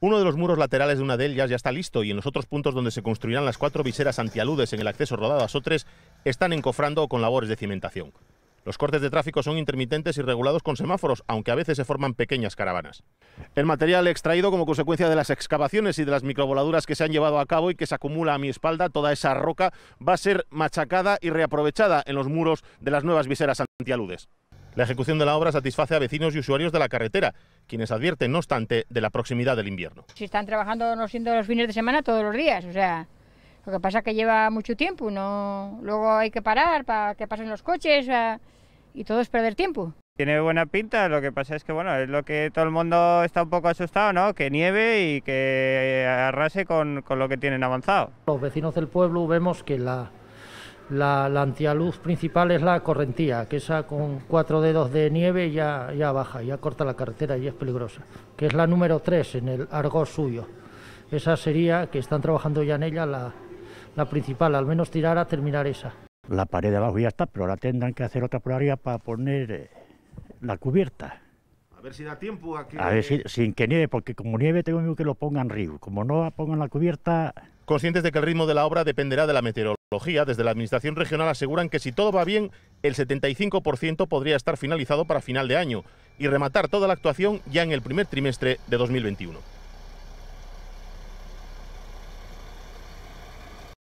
Uno de los muros laterales de una de ellas ya está listo y en los otros puntos donde se construirán las cuatro viseras antialudes en el acceso rodado a Sotres están encofrando con labores de cimentación. Los cortes de tráfico son intermitentes y regulados con semáforos, aunque a veces se forman pequeñas caravanas. El material extraído como consecuencia de las excavaciones y de las microvoladuras que se han llevado a cabo y que se acumula a mi espalda, toda esa roca va a ser machacada y reaprovechada en los muros de las nuevas viseras antialudes. La ejecución de la obra satisface a vecinos y usuarios de la carretera, quienes advierten, no obstante, de la proximidad del invierno. Si están trabajando, no siendo los fines de semana, todos los días, o sea, lo que pasa es que lleva mucho tiempo, no, luego hay que parar para que pasen los coches y todo es perder tiempo. Tiene buena pinta, lo que pasa es que bueno, es lo que todo el mundo está un poco asustado, ¿no? Que nieve y que arrase con, con lo que tienen avanzado. Los vecinos del pueblo vemos que la, la, antialuz principal es la correntía, que esa con cuatro dedos de nieve ya, ya baja, ya corta la carretera y es peligrosa, que es la número tres en el argot suyo. Esa sería, que están trabajando ya en ella, la, principal, al menos tirar a terminar esa. La pared de abajo ya está, pero ahora tendrán que hacer otra por para poner eh, la cubierta. A ver si da tiempo aquí... A ver si, sin que nieve, porque como nieve tengo miedo que lo pongan río. Como no pongan la cubierta, Conscientes de que el ritmo de la obra dependerá de la meteorología, desde la Administración Regional aseguran que si todo va bien, el 75% podría estar finalizado para final de año y rematar toda la actuación ya en el primer trimestre de 2021.